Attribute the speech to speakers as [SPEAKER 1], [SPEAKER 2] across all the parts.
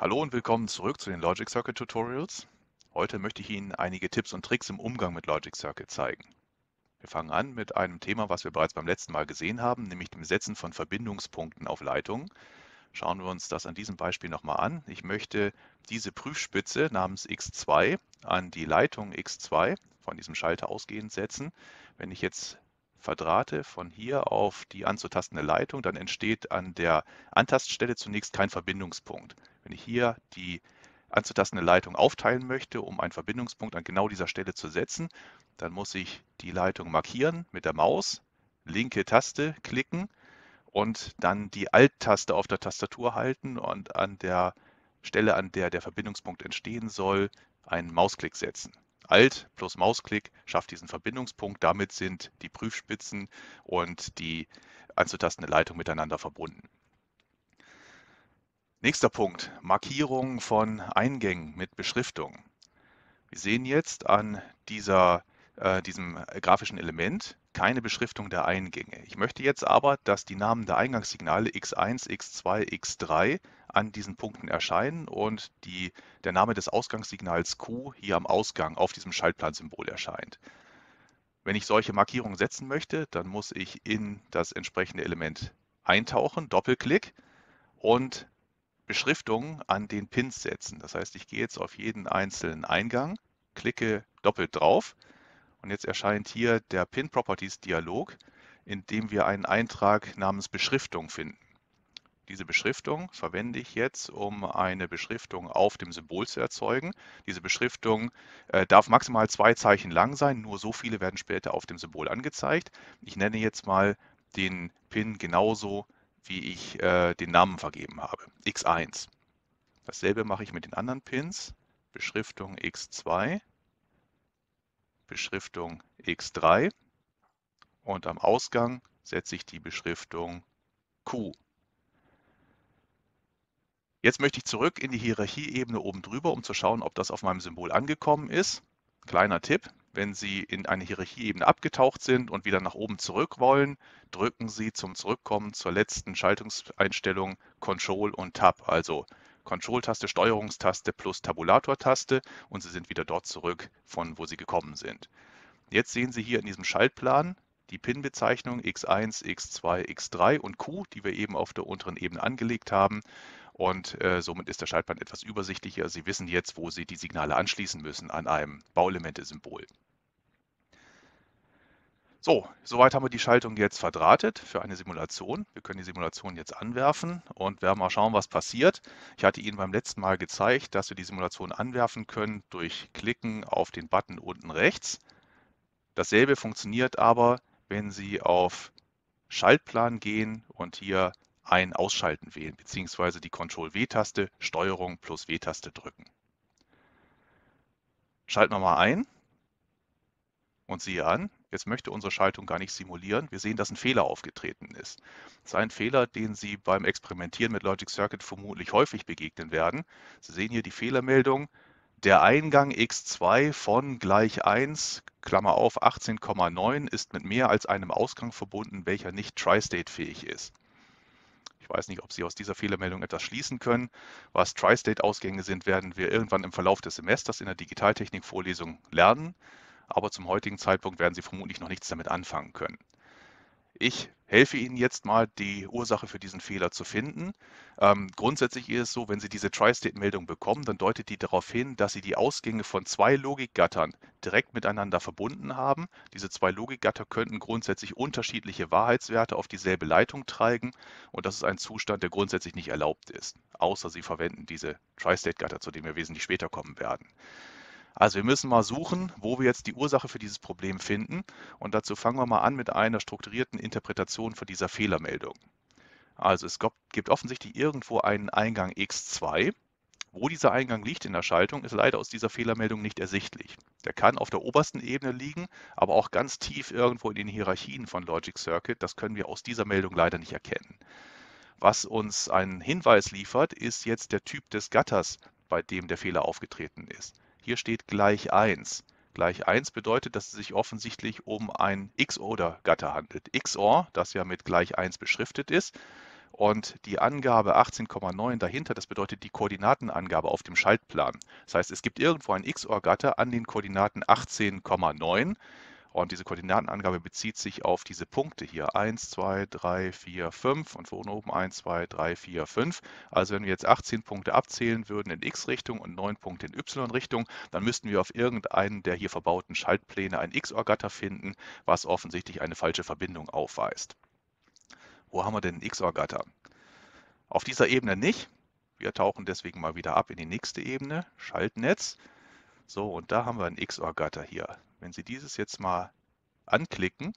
[SPEAKER 1] Hallo und willkommen zurück zu den Logic Circuit Tutorials. Heute möchte ich Ihnen einige Tipps und Tricks im Umgang mit Logic Circuit zeigen. Wir fangen an mit einem Thema, was wir bereits beim letzten Mal gesehen haben, nämlich dem Setzen von Verbindungspunkten auf Leitungen. Schauen wir uns das an diesem Beispiel nochmal an. Ich möchte diese Prüfspitze namens X2 an die Leitung X2 von diesem Schalter ausgehend setzen. Wenn ich jetzt Quadrate von hier auf die anzutastende Leitung, dann entsteht an der Antaststelle zunächst kein Verbindungspunkt. Wenn ich hier die anzutastende Leitung aufteilen möchte, um einen Verbindungspunkt an genau dieser Stelle zu setzen, dann muss ich die Leitung markieren mit der Maus, linke Taste klicken und dann die Alt-Taste auf der Tastatur halten und an der Stelle, an der der Verbindungspunkt entstehen soll, einen Mausklick setzen. Alt plus Mausklick schafft diesen Verbindungspunkt. Damit sind die Prüfspitzen und die anzutastende Leitung miteinander verbunden. Nächster Punkt, Markierung von Eingängen mit Beschriftung. Wir sehen jetzt an dieser, äh, diesem grafischen Element keine Beschriftung der Eingänge. Ich möchte jetzt aber, dass die Namen der Eingangssignale x1, x2, x3 an diesen Punkten erscheinen und die, der Name des Ausgangssignals Q hier am Ausgang auf diesem Schaltplansymbol erscheint. Wenn ich solche Markierungen setzen möchte, dann muss ich in das entsprechende Element eintauchen, Doppelklick und Beschriftungen an den Pins setzen. Das heißt, ich gehe jetzt auf jeden einzelnen Eingang, klicke doppelt drauf und jetzt erscheint hier der Pin Properties Dialog, in dem wir einen Eintrag namens Beschriftung finden. Diese Beschriftung verwende ich jetzt, um eine Beschriftung auf dem Symbol zu erzeugen. Diese Beschriftung äh, darf maximal zwei Zeichen lang sein, nur so viele werden später auf dem Symbol angezeigt. Ich nenne jetzt mal den Pin genauso wie ich äh, den Namen vergeben habe, x1. Dasselbe mache ich mit den anderen Pins, Beschriftung x2, Beschriftung x3 und am Ausgang setze ich die Beschriftung Q. Jetzt möchte ich zurück in die Hierarchieebene oben drüber, um zu schauen, ob das auf meinem Symbol angekommen ist. Kleiner Tipp, wenn Sie in eine Hierarchieebene abgetaucht sind und wieder nach oben zurück wollen, drücken Sie zum Zurückkommen zur letzten Schaltungseinstellung Control und Tab, also Control-Taste, Steuerungstaste plus Tabulator-Taste und Sie sind wieder dort zurück, von wo Sie gekommen sind. Jetzt sehen Sie hier in diesem Schaltplan die Pin-Bezeichnung X1, X2, X3 und Q, die wir eben auf der unteren Ebene angelegt haben. Und äh, somit ist der Schaltplan etwas übersichtlicher. Sie wissen jetzt, wo Sie die Signale anschließen müssen an einem Bauelemente-Symbol. So, soweit haben wir die Schaltung jetzt verdrahtet für eine Simulation. Wir können die Simulation jetzt anwerfen und werden mal schauen, was passiert. Ich hatte Ihnen beim letzten Mal gezeigt, dass wir die Simulation anwerfen können durch Klicken auf den Button unten rechts. Dasselbe funktioniert aber, wenn Sie auf Schaltplan gehen und hier ein Ausschalten wählen, beziehungsweise die Ctrl-W-Taste, Steuerung plus W-Taste drücken. Schalten wir mal ein und siehe an, Jetzt möchte unsere Schaltung gar nicht simulieren. Wir sehen, dass ein Fehler aufgetreten ist. Das ist ein Fehler, den Sie beim Experimentieren mit Logic Circuit vermutlich häufig begegnen werden. Sie sehen hier die Fehlermeldung. Der Eingang x2 von gleich 1, Klammer auf 18,9, ist mit mehr als einem Ausgang verbunden, welcher nicht Tri-State-fähig ist. Ich weiß nicht, ob Sie aus dieser Fehlermeldung etwas schließen können. Was Tri-State-Ausgänge sind, werden wir irgendwann im Verlauf des Semesters in der Digitaltechnik-Vorlesung lernen aber zum heutigen Zeitpunkt werden Sie vermutlich noch nichts damit anfangen können. Ich helfe Ihnen jetzt mal, die Ursache für diesen Fehler zu finden. Ähm, grundsätzlich ist es so, wenn Sie diese Tri-State-Meldung bekommen, dann deutet die darauf hin, dass Sie die Ausgänge von zwei Logikgattern direkt miteinander verbunden haben. Diese zwei Logikgatter könnten grundsätzlich unterschiedliche Wahrheitswerte auf dieselbe Leitung treiben und das ist ein Zustand, der grundsätzlich nicht erlaubt ist, außer Sie verwenden diese Tri-State-Gatter, zu dem wir wesentlich später kommen werden. Also wir müssen mal suchen, wo wir jetzt die Ursache für dieses Problem finden. Und dazu fangen wir mal an mit einer strukturierten Interpretation von dieser Fehlermeldung. Also es gibt offensichtlich irgendwo einen Eingang X2. Wo dieser Eingang liegt in der Schaltung, ist leider aus dieser Fehlermeldung nicht ersichtlich. Der kann auf der obersten Ebene liegen, aber auch ganz tief irgendwo in den Hierarchien von Logic Circuit. Das können wir aus dieser Meldung leider nicht erkennen. Was uns einen Hinweis liefert, ist jetzt der Typ des Gatters, bei dem der Fehler aufgetreten ist. Hier steht gleich 1. Gleich 1 bedeutet, dass es sich offensichtlich um ein XOR-Gatter handelt. XOR, das ja mit gleich 1 beschriftet ist, und die Angabe 18,9 dahinter, das bedeutet die Koordinatenangabe auf dem Schaltplan. Das heißt, es gibt irgendwo ein XOR-Gatter an den Koordinaten 18,9. Und diese Koordinatenangabe bezieht sich auf diese Punkte hier. 1, 2, 3, 4, 5 und von oben 1, 2, 3, 4, 5. Also wenn wir jetzt 18 Punkte abzählen würden in X-Richtung und 9 Punkte in Y-Richtung, dann müssten wir auf irgendeinen der hier verbauten Schaltpläne ein XOR-Gatter finden, was offensichtlich eine falsche Verbindung aufweist. Wo haben wir denn ein XOR-Gatter? Auf dieser Ebene nicht. Wir tauchen deswegen mal wieder ab in die nächste Ebene, Schaltnetz. So, und da haben wir ein XOR-Gatter hier. Wenn Sie dieses jetzt mal anklicken,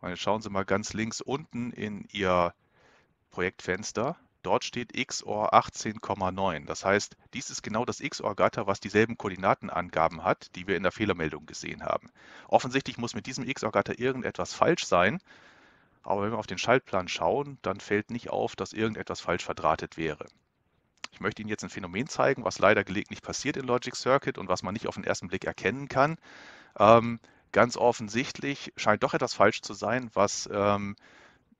[SPEAKER 1] und jetzt schauen Sie mal ganz links unten in Ihr Projektfenster, dort steht XOR 18,9. Das heißt, dies ist genau das XOR-Gatter, was dieselben Koordinatenangaben hat, die wir in der Fehlermeldung gesehen haben. Offensichtlich muss mit diesem XOR-Gatter irgendetwas falsch sein, aber wenn wir auf den Schaltplan schauen, dann fällt nicht auf, dass irgendetwas falsch verdrahtet wäre. Ich möchte Ihnen jetzt ein Phänomen zeigen, was leider gelegentlich passiert in Logic Circuit und was man nicht auf den ersten Blick erkennen kann. Ähm, ganz offensichtlich scheint doch etwas falsch zu sein, was ähm,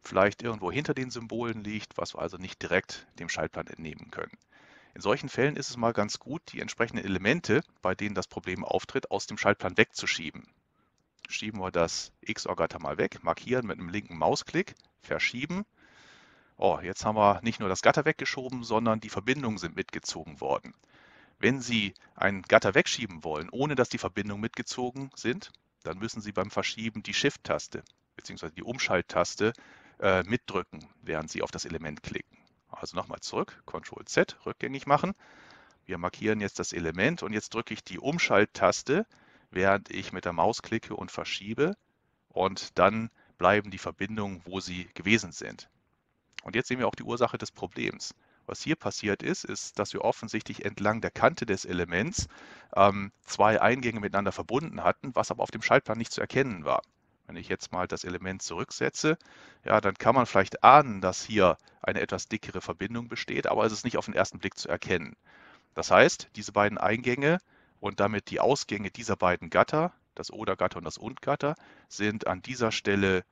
[SPEAKER 1] vielleicht irgendwo hinter den Symbolen liegt, was wir also nicht direkt dem Schaltplan entnehmen können. In solchen Fällen ist es mal ganz gut, die entsprechenden Elemente, bei denen das Problem auftritt, aus dem Schaltplan wegzuschieben. Schieben wir das X-Orgater mal weg, markieren mit einem linken Mausklick, verschieben. Oh, jetzt haben wir nicht nur das Gatter weggeschoben, sondern die Verbindungen sind mitgezogen worden. Wenn Sie ein Gatter wegschieben wollen, ohne dass die Verbindungen mitgezogen sind, dann müssen Sie beim Verschieben die Shift-Taste bzw. die Umschalttaste äh, mitdrücken, während Sie auf das Element klicken. Also nochmal zurück, Ctrl-Z, rückgängig machen. Wir markieren jetzt das Element und jetzt drücke ich die Umschalttaste, während ich mit der Maus klicke und verschiebe. Und dann bleiben die Verbindungen, wo sie gewesen sind. Und jetzt sehen wir auch die Ursache des Problems. Was hier passiert ist, ist, dass wir offensichtlich entlang der Kante des Elements ähm, zwei Eingänge miteinander verbunden hatten, was aber auf dem Schaltplan nicht zu erkennen war. Wenn ich jetzt mal das Element zurücksetze, ja, dann kann man vielleicht ahnen, dass hier eine etwas dickere Verbindung besteht, aber es ist nicht auf den ersten Blick zu erkennen. Das heißt, diese beiden Eingänge und damit die Ausgänge dieser beiden Gatter, das Oder-Gatter und das Und-Gatter, sind an dieser Stelle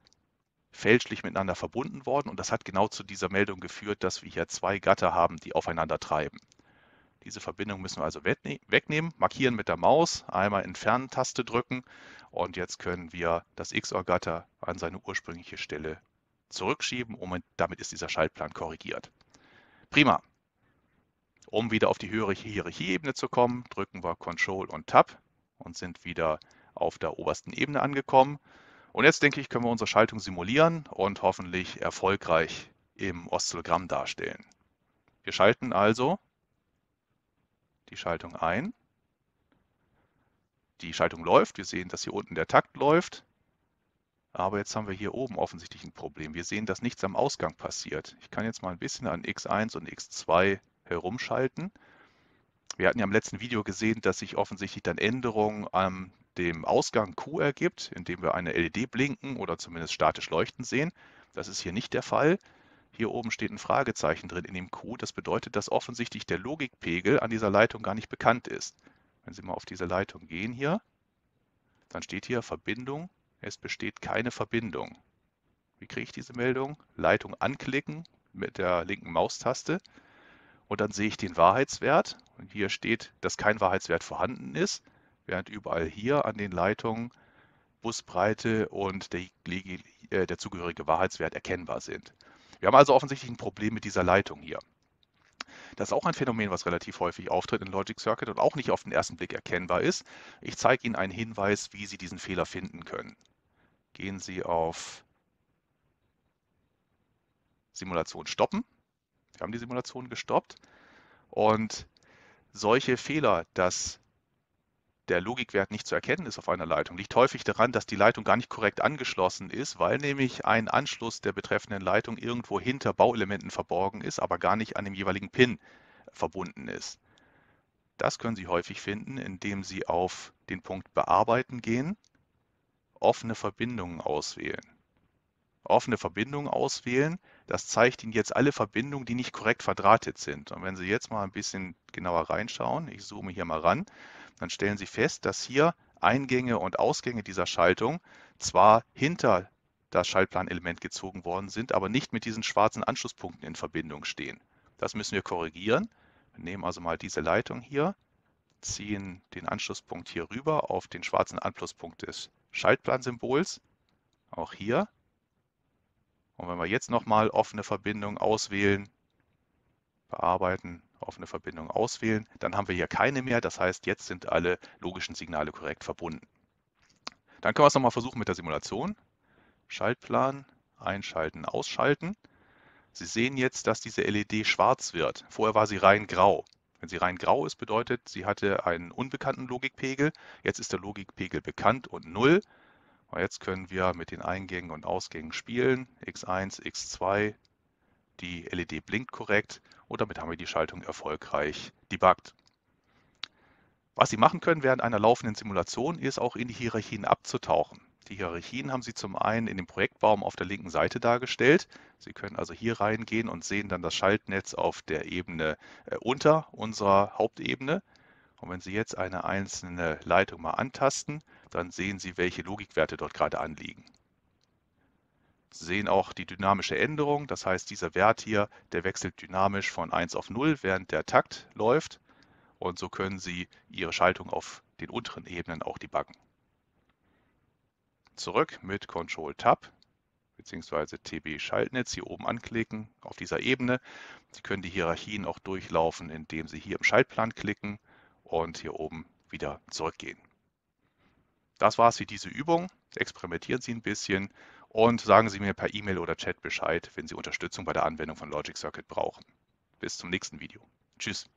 [SPEAKER 1] fälschlich miteinander verbunden worden. Und das hat genau zu dieser Meldung geführt, dass wir hier zwei Gatter haben, die aufeinander treiben. Diese Verbindung müssen wir also wegnehmen, markieren mit der Maus, einmal Entfernen-Taste drücken und jetzt können wir das XOR-Gatter an seine ursprüngliche Stelle zurückschieben und damit ist dieser Schaltplan korrigiert. Prima. Um wieder auf die höhere Hierarchieebene zu kommen, drücken wir Ctrl und Tab und sind wieder auf der obersten Ebene angekommen. Und jetzt denke ich, können wir unsere Schaltung simulieren und hoffentlich erfolgreich im Oszillogramm darstellen. Wir schalten also die Schaltung ein. Die Schaltung läuft. Wir sehen, dass hier unten der Takt läuft. Aber jetzt haben wir hier oben offensichtlich ein Problem. Wir sehen, dass nichts am Ausgang passiert. Ich kann jetzt mal ein bisschen an x1 und x2 herumschalten. Wir hatten ja im letzten Video gesehen, dass sich offensichtlich dann Änderungen am dem Ausgang Q ergibt, indem wir eine LED blinken oder zumindest statisch leuchten sehen. Das ist hier nicht der Fall. Hier oben steht ein Fragezeichen drin in dem Q. Das bedeutet, dass offensichtlich der Logikpegel an dieser Leitung gar nicht bekannt ist. Wenn Sie mal auf diese Leitung gehen hier, dann steht hier Verbindung. Es besteht keine Verbindung. Wie kriege ich diese Meldung? Leitung anklicken mit der linken Maustaste und dann sehe ich den Wahrheitswert. Und hier steht, dass kein Wahrheitswert vorhanden ist während überall hier an den Leitungen Busbreite und der, äh, der zugehörige Wahrheitswert erkennbar sind. Wir haben also offensichtlich ein Problem mit dieser Leitung hier. Das ist auch ein Phänomen, was relativ häufig auftritt in Logic Circuit und auch nicht auf den ersten Blick erkennbar ist. Ich zeige Ihnen einen Hinweis, wie Sie diesen Fehler finden können. Gehen Sie auf Simulation stoppen. Wir haben die Simulation gestoppt. Und solche Fehler, dass der Logikwert nicht zu erkennen ist auf einer Leitung, liegt häufig daran, dass die Leitung gar nicht korrekt angeschlossen ist, weil nämlich ein Anschluss der betreffenden Leitung irgendwo hinter Bauelementen verborgen ist, aber gar nicht an dem jeweiligen Pin verbunden ist. Das können Sie häufig finden, indem Sie auf den Punkt Bearbeiten gehen, offene Verbindungen auswählen offene Verbindung auswählen. Das zeigt Ihnen jetzt alle Verbindungen, die nicht korrekt verdrahtet sind. Und wenn Sie jetzt mal ein bisschen genauer reinschauen, ich zoome hier mal ran, dann stellen Sie fest, dass hier Eingänge und Ausgänge dieser Schaltung zwar hinter das Schaltplanelement gezogen worden sind, aber nicht mit diesen schwarzen Anschlusspunkten in Verbindung stehen. Das müssen wir korrigieren. Wir nehmen also mal diese Leitung hier, ziehen den Anschlusspunkt hier rüber auf den schwarzen Anschlusspunkt des Schaltplansymbols. Auch hier und wenn wir jetzt nochmal offene Verbindung auswählen, bearbeiten, offene Verbindung auswählen, dann haben wir hier keine mehr. Das heißt, jetzt sind alle logischen Signale korrekt verbunden. Dann können wir es nochmal versuchen mit der Simulation. Schaltplan, einschalten, ausschalten. Sie sehen jetzt, dass diese LED schwarz wird. Vorher war sie rein grau. Wenn sie rein grau ist, bedeutet, sie hatte einen unbekannten Logikpegel. Jetzt ist der Logikpegel bekannt und 0. Und jetzt können wir mit den Eingängen und Ausgängen spielen. X1, X2, die LED blinkt korrekt und damit haben wir die Schaltung erfolgreich debuggt. Was Sie machen können während einer laufenden Simulation, ist auch in die Hierarchien abzutauchen. Die Hierarchien haben Sie zum einen in dem Projektbaum auf der linken Seite dargestellt. Sie können also hier reingehen und sehen dann das Schaltnetz auf der Ebene äh, unter unserer Hauptebene. Und wenn Sie jetzt eine einzelne Leitung mal antasten, dann sehen Sie, welche Logikwerte dort gerade anliegen. Sie sehen auch die dynamische Änderung, das heißt, dieser Wert hier, der wechselt dynamisch von 1 auf 0, während der Takt läuft. Und so können Sie Ihre Schaltung auf den unteren Ebenen auch debuggen. Zurück mit Control-Tab bzw. TB-Schaltnetz hier oben anklicken auf dieser Ebene. Sie können die Hierarchien auch durchlaufen, indem Sie hier im Schaltplan klicken und hier oben wieder zurückgehen. Das war es für diese Übung. Experimentieren Sie ein bisschen und sagen Sie mir per E-Mail oder Chat Bescheid, wenn Sie Unterstützung bei der Anwendung von Logic Circuit brauchen. Bis zum nächsten Video. Tschüss.